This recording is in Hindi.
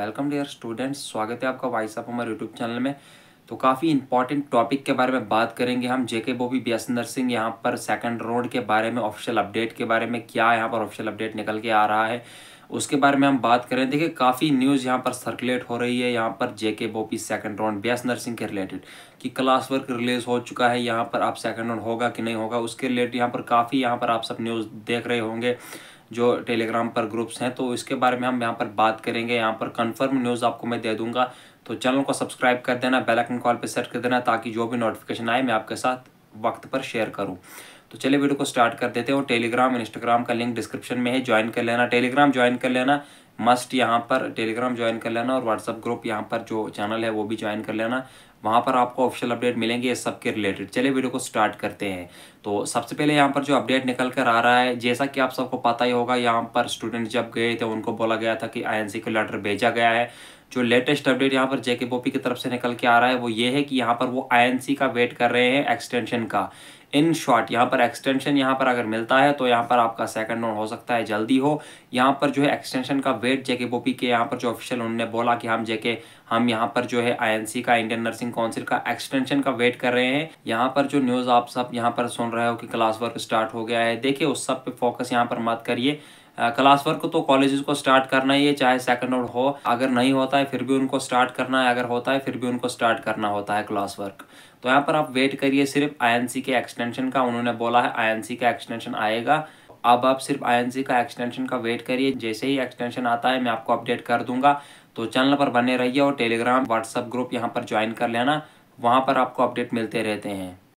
वेलकम डियर स्टूडेंट्स स्वागत है आपका ऑफ हमारे यूट्यूब चैनल में तो काफ़ी इंपॉर्टेंट टॉपिक के बारे में बात करेंगे हम JK BOPEE B S nursing यहाँ पर सेकंड रोड के बारे में ऑफिशियल अपडेट के बारे में क्या यहाँ पर ऑफिशियल अपडेट निकल के आ रहा है उसके बारे में हम बात करें देखिए काफ़ी न्यूज़ यहाँ पर सर्कुलेट हो रही है यहाँ पर JK BOPEE second round B S nursing के रिलेटेड कि क्लास वर्क रिलीज हो चुका है यहाँ पर आप सेकंड राउंड होगा कि नहीं होगा उसके रिलेटेड यहाँ पर काफ़ी यहाँ पर आप सब न्यूज़ देख रहे होंगे जो टेलीग्राम पर ग्रुप्स हैं तो इसके बारे में हम यहाँ पर बात करेंगे यहाँ पर कंफर्म न्यूज़ आपको मैं दे दूंगा तो चैनल को सब्सक्राइब कर देना बेल आइकन कॉल पर सेट कर देना ताकि जो भी नोटिफिकेशन आए मैं आपके साथ वक्त पर शेयर करूँ तो चलिए वीडियो को स्टार्ट कर देते हैं और टेलीग्राम इंस्टाग्राम का लिंक डिस्क्रिप्शन में है ज्वाइन कर लेना टेलीग्राम ज्वाइन कर लेना मस्ट यहाँ पर टेलीग्राम ज्वाइन कर लेना और व्हाट्सअप ग्रुप यहाँ पर जो चैनल है वो भी ज्वाइन कर लेना वहाँ पर आपको ऑफिशियल अपडेट मिलेंगे इस सब के रिलेटेड चलिए वीडियो को स्टार्ट करते हैं तो सबसे पहले यहाँ पर जो अपडेट निकल कर आ रहा है जैसा कि आप सबको पता ही होगा यहाँ पर स्टूडेंट जब गए थे उनको बोला गया था कि आई को लेटर भेजा गया है जो लेटेस्ट अपडेट यहाँ पर जेके बोपी की तरफ से निकल के आ रहा है वो ये है कि यहाँ पर वो आई का वेट कर रहे हैं एक्सटेंशन का इन शॉर्ट यहाँ पर एक्सटेंशन यहाँ पर अगर मिलता है तो यहाँ पर आपका सेकंड नोट हो सकता है जल्दी हो यहाँ पर जो है एक्सटेंशन का वेट ग्रेट जेके बोपी के यहाँ पर जो ऑफिशियल उन्होंने बोला कि हम जेके हम यहाँ पर जो है आईएनसी का इंडियन नर्सिंग काउंसिल का एक्सटेंशन का वेट कर रहे हैं यहाँ पर जो न्यूज़ आप सब यहाँ पर सुन रहे हो कि क्लास वर्क स्टार्ट हो गया है देखिए उस सब पे फोकस यहाँ पर मत करिए क्लास वर्क तो कॉलेजेस को स्टार्ट करना ही है चाहे सेकंड और हो अगर नहीं होता है फिर भी उनको स्टार्ट करना है अगर होता है फिर भी उनको स्टार्ट करना होता है क्लास वर्क तो यहाँ पर आप वेट करिए सिर्फ आईएनसी के एक्सटेंशन का उन्होंने बोला है आईएनसी का एक्सटेंशन आएगा अब आप सिर्फ आई का एक्सटेंशन का वेट करिए जैसे ही एक्सटेंशन आता है मैं आपको अपडेट कर दूंगा तो चैनल पर बने रहिए और टेलीग्राम व्हाट्सअप ग्रुप यहाँ पर ज्वाइन कर लेना वहाँ पर आपको अपडेट मिलते रहते हैं